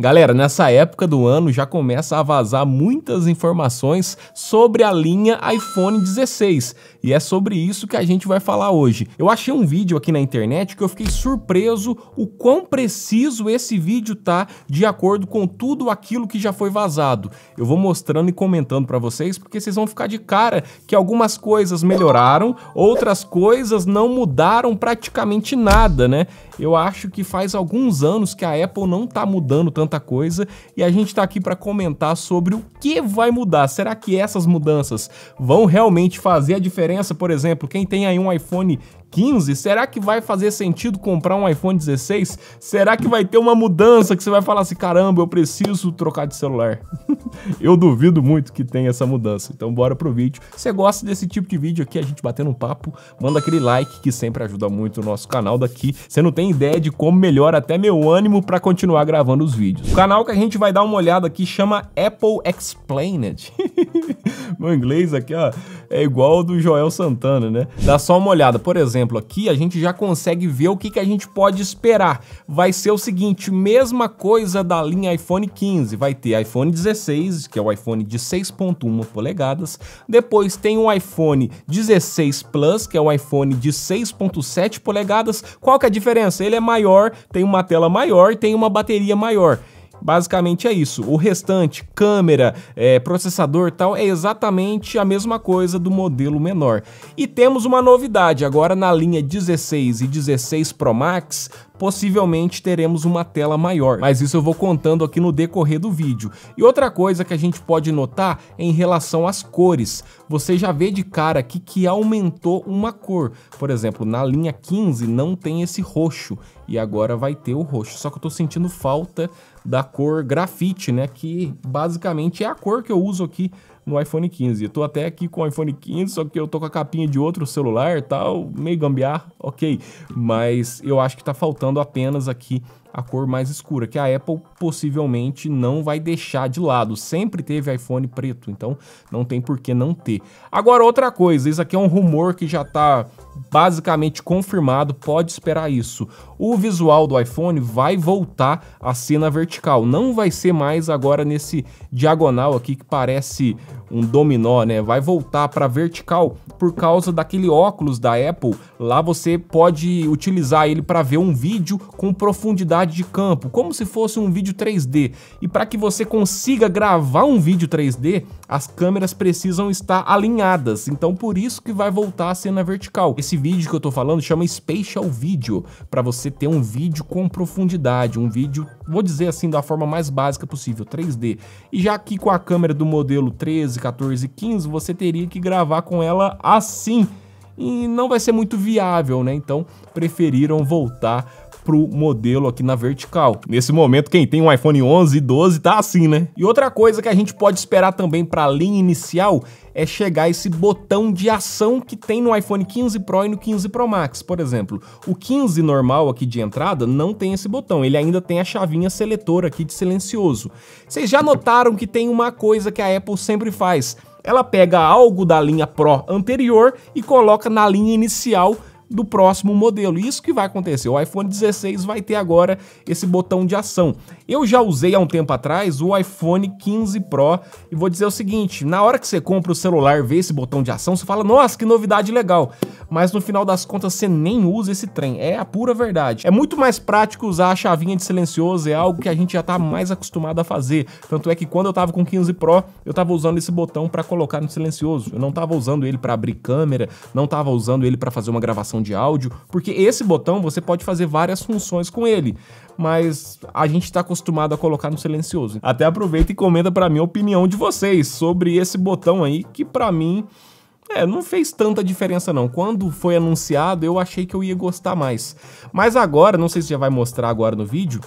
Galera, nessa época do ano já começa a vazar muitas informações sobre a linha iPhone 16 e é sobre isso que a gente vai falar hoje. Eu achei um vídeo aqui na internet que eu fiquei surpreso o quão preciso esse vídeo tá de acordo com tudo aquilo que já foi vazado. Eu vou mostrando e comentando para vocês porque vocês vão ficar de cara que algumas coisas melhoraram, outras coisas não mudaram praticamente nada, né? Eu acho que faz alguns anos que a Apple não está mudando tanta coisa e a gente está aqui para comentar sobre o que vai mudar. Será que essas mudanças vão realmente fazer a diferença? Por exemplo, quem tem aí um iPhone 15? Será que vai fazer sentido comprar um iPhone 16? Será que vai ter uma mudança que você vai falar assim, caramba, eu preciso trocar de celular? eu duvido muito que tenha essa mudança. Então bora pro vídeo. Se você gosta desse tipo de vídeo aqui, a gente batendo um papo, manda aquele like que sempre ajuda muito o nosso canal daqui. Você não tem ideia de como melhora até meu ânimo para continuar gravando os vídeos. O canal que a gente vai dar uma olhada aqui chama Apple Explained. Meu inglês aqui, ó, é igual ao do Joel Santana, né? Dá só uma olhada. Por exemplo, aqui a gente já consegue ver o que, que a gente pode esperar. Vai ser o seguinte, mesma coisa da linha iPhone 15. Vai ter iPhone 16, que é o iPhone de 6.1 polegadas. Depois tem o iPhone 16 Plus, que é o iPhone de 6.7 polegadas. Qual que é a diferença? Ele é maior, tem uma tela maior, tem uma bateria maior. Basicamente é isso. O restante, câmera, é, processador tal, é exatamente a mesma coisa do modelo menor. E temos uma novidade agora na linha 16 e 16 Pro Max, possivelmente teremos uma tela maior, mas isso eu vou contando aqui no decorrer do vídeo. E outra coisa que a gente pode notar é em relação às cores. Você já vê de cara aqui que aumentou uma cor. Por exemplo, na linha 15 não tem esse roxo e agora vai ter o roxo. Só que eu estou sentindo falta da cor grafite, né, que basicamente é a cor que eu uso aqui no iPhone 15. Eu tô até aqui com o iPhone 15, só que eu tô com a capinha de outro celular tal, meio gambiar, ok. Mas eu acho que tá faltando apenas aqui a cor mais escura, que a Apple possivelmente não vai deixar de lado. Sempre teve iPhone preto, então não tem por que não ter. Agora, outra coisa, isso aqui é um rumor que já está basicamente confirmado, pode esperar isso. O visual do iPhone vai voltar a ser na vertical, não vai ser mais agora nesse diagonal aqui que parece um dominó, né? Vai voltar para vertical por causa daquele óculos da Apple. Lá você pode utilizar ele para ver um vídeo com profundidade de campo, como se fosse um vídeo 3D. E para que você consiga gravar um vídeo 3D, as câmeras precisam estar alinhadas. Então por isso que vai voltar a cena vertical. Esse vídeo que eu tô falando chama Spatial Video, para você ter um vídeo com profundidade, um vídeo, vou dizer assim, da forma mais básica possível, 3D. E já aqui com a câmera do modelo 13 13, 14, 15, você teria que gravar com ela assim. E não vai ser muito viável, né? Então preferiram voltar para o modelo aqui na vertical. Nesse momento, quem tem um iPhone 11 e 12 tá assim, né? E outra coisa que a gente pode esperar também para a linha inicial é chegar esse botão de ação que tem no iPhone 15 Pro e no 15 Pro Max, por exemplo. O 15 normal aqui de entrada não tem esse botão, ele ainda tem a chavinha seletora aqui de silencioso. Vocês já notaram que tem uma coisa que a Apple sempre faz, ela pega algo da linha Pro anterior e coloca na linha inicial do próximo modelo. Isso que vai acontecer. O iPhone 16 vai ter agora esse botão de ação. Eu já usei há um tempo atrás o iPhone 15 Pro e vou dizer o seguinte, na hora que você compra o celular, vê esse botão de ação, você fala: "Nossa, que novidade legal". Mas no final das contas você nem usa esse trem. É a pura verdade. É muito mais prático usar a chavinha de silencioso, é algo que a gente já tá mais acostumado a fazer. Tanto é que quando eu tava com 15 Pro, eu tava usando esse botão para colocar no silencioso. Eu não tava usando ele para abrir câmera, não tava usando ele para fazer uma gravação captação de áudio, porque esse botão você pode fazer várias funções com ele, mas a gente está acostumado a colocar no silencioso. Até aproveita e comenta para mim a opinião de vocês sobre esse botão aí, que para mim é, não fez tanta diferença não. Quando foi anunciado, eu achei que eu ia gostar mais. Mas agora, não sei se já vai mostrar agora no vídeo,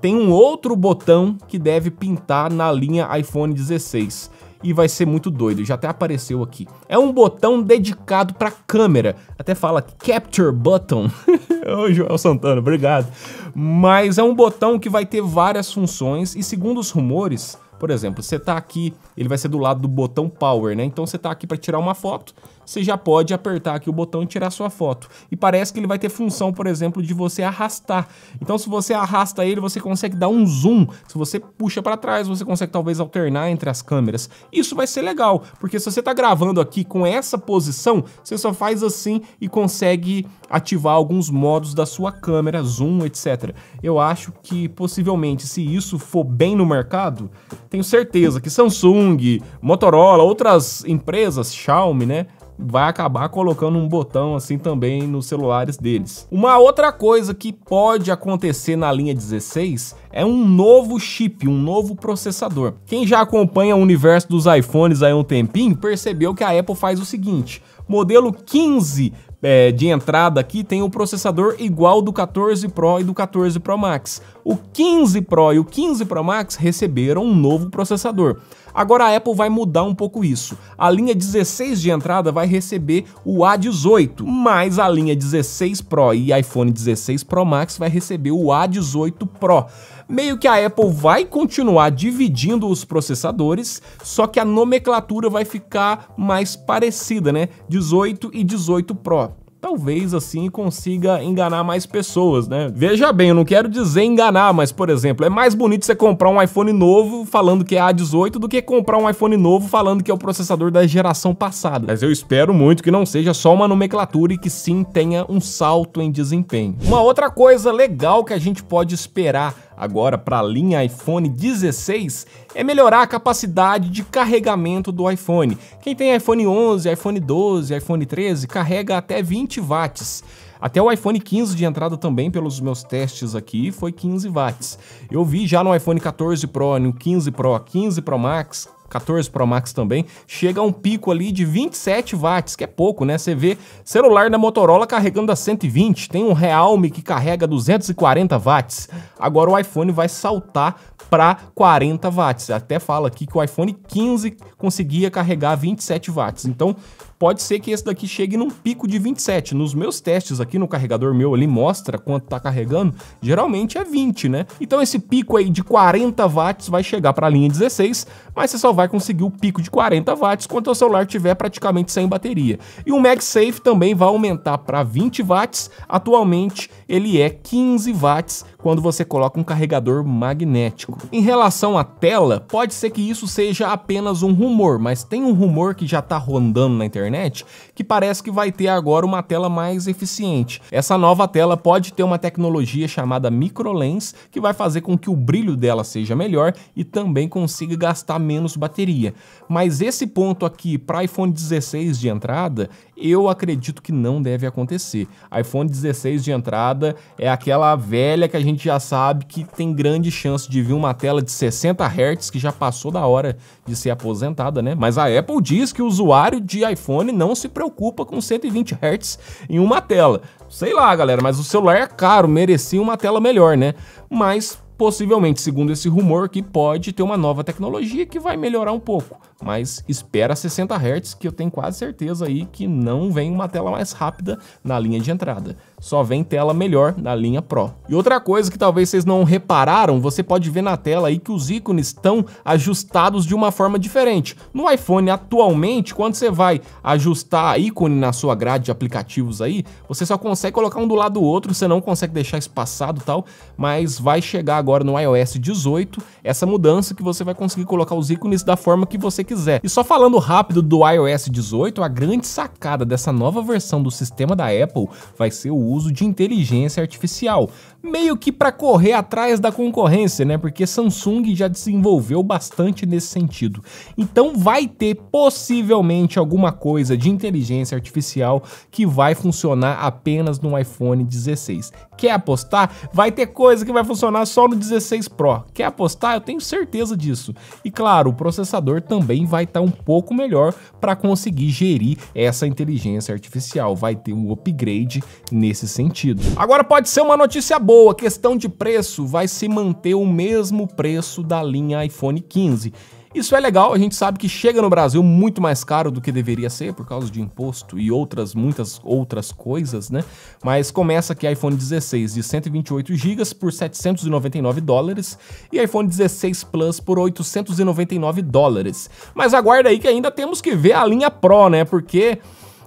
tem um outro botão que deve pintar na linha iPhone 16 e vai ser muito doido, já até apareceu aqui. É um botão dedicado para câmera, até fala Capture Button. Ô Joel Santana, obrigado. Mas é um botão que vai ter várias funções e segundo os rumores, por exemplo, você está aqui, ele vai ser do lado do botão Power, né? Então você está aqui para tirar uma foto, você já pode apertar aqui o botão e tirar sua foto. E parece que ele vai ter função, por exemplo, de você arrastar. Então se você arrasta ele, você consegue dar um zoom. Se você puxa para trás, você consegue talvez alternar entre as câmeras. Isso vai ser legal, porque se você está gravando aqui com essa posição, você só faz assim e consegue ativar alguns modos da sua câmera, zoom, etc. Eu acho que possivelmente se isso for bem no mercado, tenho certeza que Samsung, Motorola, outras empresas, Xiaomi, né? vai acabar colocando um botão assim também nos celulares deles. Uma outra coisa que pode acontecer na linha 16 é um novo chip, um novo processador. Quem já acompanha o universo dos iPhones há um tempinho percebeu que a Apple faz o seguinte, modelo 15 é, de entrada aqui tem o um processador igual do 14 Pro e do 14 Pro Max. O 15 Pro e o 15 Pro Max receberam um novo processador. Agora a Apple vai mudar um pouco isso. A linha 16 de entrada vai receber o A18, mas a linha 16 Pro e iPhone 16 Pro Max vai receber o A18 Pro meio que a Apple vai continuar dividindo os processadores, só que a nomenclatura vai ficar mais parecida, né? 18 e 18 Pro talvez assim consiga enganar mais pessoas, né? Veja bem, eu não quero dizer enganar, mas por exemplo, é mais bonito você comprar um iPhone novo falando que é A18 do que comprar um iPhone novo falando que é o processador da geração passada. Mas eu espero muito que não seja só uma nomenclatura e que sim tenha um salto em desempenho. Uma outra coisa legal que a gente pode esperar agora para a linha iPhone 16 é melhorar a capacidade de carregamento do iPhone. Quem tem iPhone 11, iPhone 12, iPhone 13 carrega até 20 watts. Até o iPhone 15 de entrada também, pelos meus testes aqui, foi 15 watts. Eu vi já no iPhone 14 Pro, no 15 Pro, 15 Pro Max, 14 Pro Max também, chega a um pico ali de 27 watts, que é pouco, né? Você vê celular da Motorola carregando a 120, tem um Realme que carrega 240 watts. Agora o iPhone vai saltar para 40 watts. Até fala aqui que o iPhone 15 conseguia carregar 27 watts. Então, pode ser que esse daqui chegue num pico de 27. Nos meus testes aqui no carregador meu ali mostra quanto tá carregando, geralmente é 20, né? Então esse pico aí de 40 watts vai chegar para a linha 16, mas você só vai conseguir o pico de 40 watts quando o celular tiver praticamente sem bateria. E o MagSafe também vai aumentar para 20 watts, atualmente ele é 15 watts quando você coloca um carregador magnético. Em relação à tela, pode ser que isso seja apenas um rumor, mas tem um rumor que já está rondando na internet que parece que vai ter agora uma tela mais eficiente. Essa nova tela pode ter uma tecnologia chamada microlens que vai fazer com que o brilho dela seja melhor e também consiga gastar menos bateria. Mas esse ponto aqui para iPhone 16 de entrada, eu acredito que não deve acontecer. iPhone 16 de entrada é aquela velha que a gente gente já sabe que tem grande chance de vir uma tela de 60 Hz que já passou da hora de ser aposentada, né? Mas a Apple diz que o usuário de iPhone não se preocupa com 120 Hz em uma tela. Sei lá, galera, mas o celular é caro, merecia uma tela melhor, né? Mas possivelmente, segundo esse rumor, que pode ter uma nova tecnologia que vai melhorar um pouco. Mas espera 60 Hz, que eu tenho quase certeza aí que não vem uma tela mais rápida na linha de entrada só vem tela melhor na linha Pro. E outra coisa que talvez vocês não repararam, você pode ver na tela aí que os ícones estão ajustados de uma forma diferente. No iPhone atualmente, quando você vai ajustar ícone na sua grade de aplicativos aí, você só consegue colocar um do lado do outro, você não consegue deixar espaçado e tal, mas vai chegar agora no iOS 18 essa mudança que você vai conseguir colocar os ícones da forma que você quiser. E só falando rápido do iOS 18, a grande sacada dessa nova versão do sistema da Apple vai ser o uso de inteligência artificial, meio que para correr atrás da concorrência, né? Porque Samsung já desenvolveu bastante nesse sentido. Então vai ter possivelmente alguma coisa de inteligência artificial que vai funcionar apenas no iPhone 16. Quer apostar? Vai ter coisa que vai funcionar só no 16 Pro. Quer apostar? Eu tenho certeza disso. E claro, o processador também vai estar tá um pouco melhor para conseguir gerir essa inteligência artificial. Vai ter um upgrade nesse nesse sentido. Agora pode ser uma notícia boa, questão de preço, vai se manter o mesmo preço da linha iPhone 15. Isso é legal, a gente sabe que chega no Brasil muito mais caro do que deveria ser por causa de imposto e outras muitas outras coisas, né? Mas começa aqui iPhone 16 de 128 GB por 799 dólares e iPhone 16 Plus por 899 dólares. Mas aguarda aí que ainda temos que ver a linha Pro, né? Porque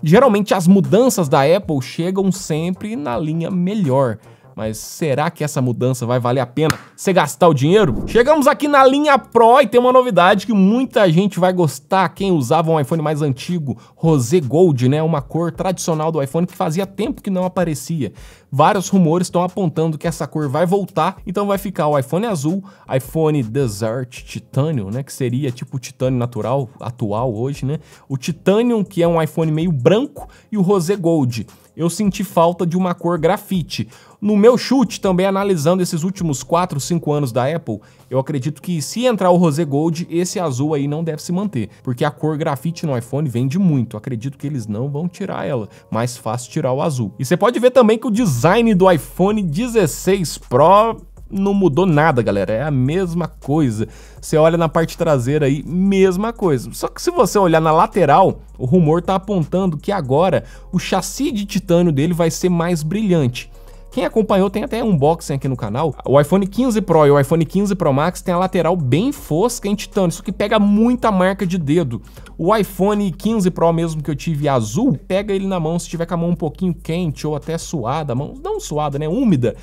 Geralmente as mudanças da Apple chegam sempre na linha melhor. Mas será que essa mudança vai valer a pena você gastar o dinheiro? Chegamos aqui na linha Pro e tem uma novidade que muita gente vai gostar. Quem usava um iPhone mais antigo, Rosé Gold, né? Uma cor tradicional do iPhone que fazia tempo que não aparecia. Vários rumores estão apontando que essa cor vai voltar, então vai ficar o iPhone azul, iPhone Desert Titanium, né, que seria tipo o titânio natural atual hoje, né? O Titanium, que é um iPhone meio branco, e o Rosé Gold eu senti falta de uma cor grafite. No meu chute, também analisando esses últimos 4, 5 anos da Apple, eu acredito que se entrar o Rosé Gold, esse azul aí não deve se manter, porque a cor grafite no iPhone vende muito, acredito que eles não vão tirar ela, mais fácil tirar o azul. E você pode ver também que o design do iPhone 16 Pro não mudou nada, galera. É a mesma coisa. Você olha na parte traseira aí, mesma coisa. Só que se você olhar na lateral, o rumor está apontando que agora o chassi de titânio dele vai ser mais brilhante. Quem acompanhou tem até unboxing aqui no canal. O iPhone 15 Pro e o iPhone 15 Pro Max tem a lateral bem fosca em titânio, isso que pega muita marca de dedo. O iPhone 15 Pro mesmo que eu tive azul, pega ele na mão se tiver com a mão um pouquinho quente ou até suada, mão não suada, né, úmida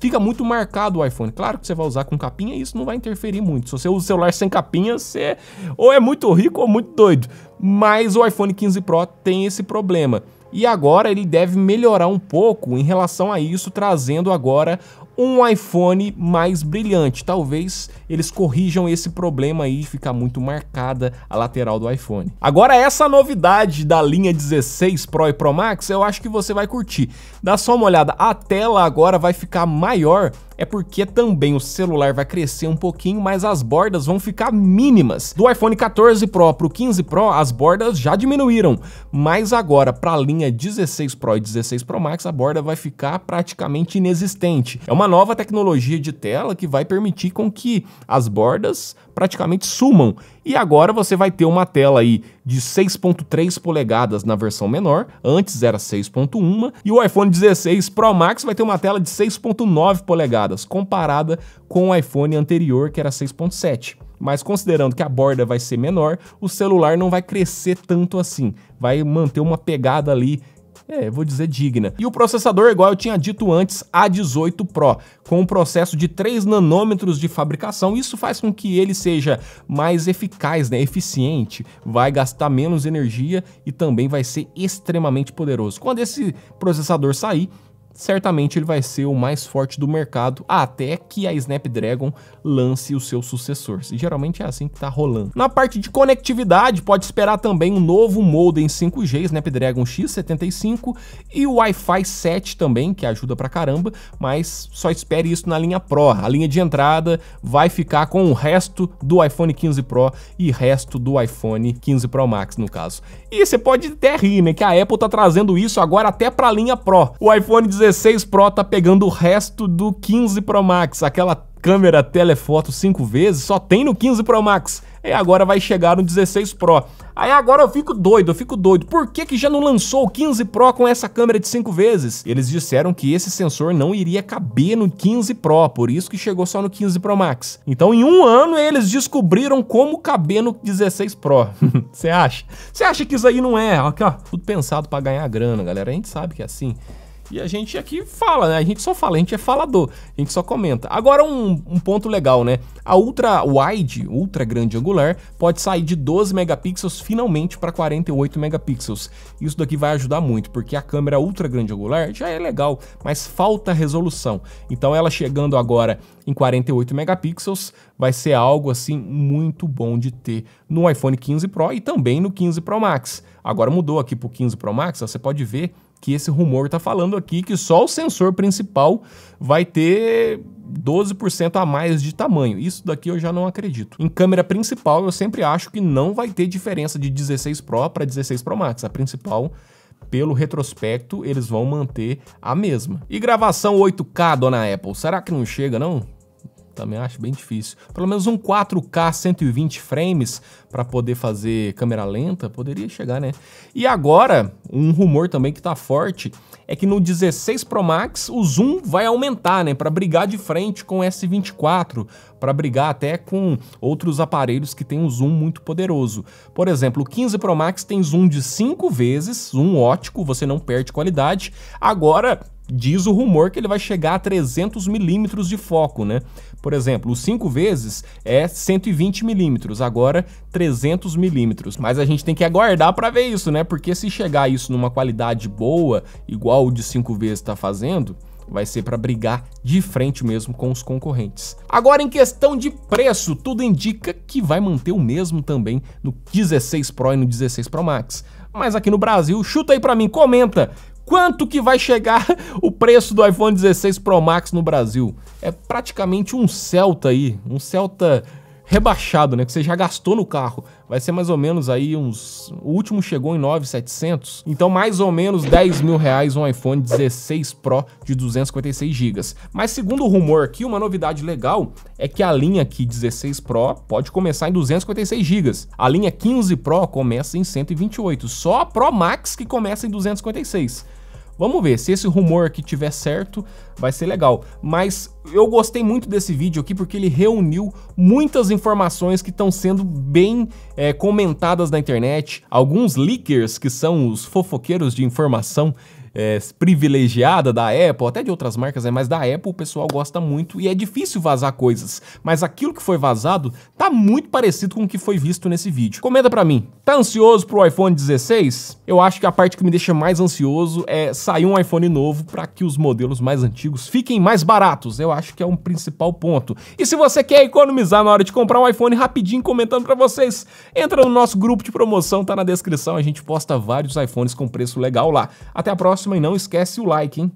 fica muito marcado o iPhone. Claro que você vai usar com capinha e isso não vai interferir muito. Se você usa o celular sem capinha, você ou é muito rico ou muito doido. Mas o iPhone 15 Pro tem esse problema. E agora ele deve melhorar um pouco em relação a isso, trazendo agora um iPhone mais brilhante. Talvez eles corrijam esse problema aí de ficar muito marcada a lateral do iPhone. Agora essa novidade da linha 16 Pro e Pro Max, eu acho que você vai curtir. Dá só uma olhada, a tela agora vai ficar maior é porque também o celular vai crescer um pouquinho, mas as bordas vão ficar mínimas. Do iPhone 14 Pro para o 15 Pro, as bordas já diminuíram, mas agora para a linha 16 Pro e 16 Pro Max, a borda vai ficar praticamente inexistente. É uma nova tecnologia de tela que vai permitir com que as bordas praticamente sumam. E agora você vai ter uma tela aí de 6.3 polegadas na versão menor, antes era 6.1, e o iPhone 16 Pro Max vai ter uma tela de 6.9 polegadas, comparada com o iPhone anterior que era 6.7 mas considerando que a borda vai ser menor, o celular não vai crescer tanto assim, vai manter uma pegada ali é, vou dizer digna. E o processador, igual eu tinha dito antes, A18 Pro, com um processo de 3 nanômetros de fabricação, isso faz com que ele seja mais eficaz, né, eficiente, vai gastar menos energia e também vai ser extremamente poderoso. Quando esse processador sair, certamente ele vai ser o mais forte do mercado até que a Snapdragon lance o seu sucessor. E geralmente é assim que tá rolando. Na parte de conectividade, pode esperar também um novo modem 5G, Snapdragon X75 e o Wi-Fi 7 também, que ajuda pra caramba, mas só espere isso na linha Pro. A linha de entrada vai ficar com o resto do iPhone 15 Pro e resto do iPhone 15 Pro Max, no caso. E você pode até rir, né, que a Apple tá trazendo isso agora até pra linha Pro. O iPhone 16 Pro tá pegando o resto do 15 Pro Max, aquela câmera telefoto 5 vezes, só tem no 15 Pro Max. E agora vai chegar no 16 Pro. Aí agora eu fico doido, eu fico doido. Por que que já não lançou o 15 Pro com essa câmera de 5 vezes? Eles disseram que esse sensor não iria caber no 15 Pro, por isso que chegou só no 15 Pro Max. Então em um ano eles descobriram como caber no 16 Pro. Você acha? Você acha que isso aí não é? Aqui ó, tudo pensado para ganhar grana, galera. A gente sabe que é assim. E a gente aqui fala, né? A gente só fala, a gente é falador, a gente só comenta. Agora um, um ponto legal, né? A ultra wide, ultra grande angular, pode sair de 12 megapixels finalmente para 48 megapixels. Isso daqui vai ajudar muito, porque a câmera ultra grande angular já é legal, mas falta resolução. Então ela chegando agora em 48 megapixels vai ser algo assim muito bom de ter no iPhone 15 Pro e também no 15 Pro Max. Agora mudou aqui para o 15 Pro Max, ó, você pode ver que esse rumor está falando aqui que só o sensor principal vai ter 12% a mais de tamanho. Isso daqui eu já não acredito. Em câmera principal, eu sempre acho que não vai ter diferença de 16 Pro para 16 Pro Max. A principal pelo retrospecto, eles vão manter a mesma. E gravação 8K, dona Apple, será que não chega não? Também acho bem difícil. Pelo menos um 4K 120 frames para poder fazer câmera lenta, poderia chegar, né? E agora, um rumor também que tá forte é que no 16 Pro Max o zoom vai aumentar, né, para brigar de frente com o S24, para brigar até com outros aparelhos que tem um zoom muito poderoso. Por exemplo, o 15 Pro Max tem zoom de 5 vezes, zoom ótico, você não perde qualidade. Agora diz o rumor que ele vai chegar a 300 milímetros de foco, né? Por exemplo, o 5 vezes é 120 milímetros, agora 300 milímetros. Mas a gente tem que aguardar para ver isso, né? Porque se chegar isso numa qualidade boa, igual o de 5 vezes está fazendo, vai ser para brigar de frente mesmo com os concorrentes. Agora, em questão de preço, tudo indica que vai manter o mesmo também no 16 Pro e no 16 Pro Max. Mas aqui no Brasil, chuta aí para mim, comenta quanto que vai chegar o preço do iPhone 16 Pro Max no Brasil. É praticamente um Celta aí, um Celta rebaixado, né, que você já gastou no carro. Vai ser mais ou menos aí uns... O último chegou em 9,700. Então, mais ou menos 10 mil reais um iPhone 16 Pro de 256 GB. Mas, segundo o rumor aqui, uma novidade legal é que a linha aqui 16 Pro pode começar em 256 GB. A linha 15 Pro começa em 128. Só a Pro Max que começa em 256. Vamos ver, se esse rumor aqui tiver certo, vai ser legal. Mas eu gostei muito desse vídeo aqui porque ele reuniu muitas informações que estão sendo bem é, comentadas na internet. Alguns leakers, que são os fofoqueiros de informação, é, privilegiada da Apple, até de outras marcas, né? mas da Apple o pessoal gosta muito e é difícil vazar coisas. Mas aquilo que foi vazado tá muito parecido com o que foi visto nesse vídeo. Comenta pra mim, tá ansioso pro iPhone 16? Eu acho que a parte que me deixa mais ansioso é sair um iPhone novo para que os modelos mais antigos fiquem mais baratos. Eu acho que é um principal ponto. E se você quer economizar na hora de comprar um iPhone rapidinho, comentando pra vocês, entra no nosso grupo de promoção, tá na descrição, a gente posta vários iPhones com preço legal lá. Até a próxima próxima e não esquece o like, hein?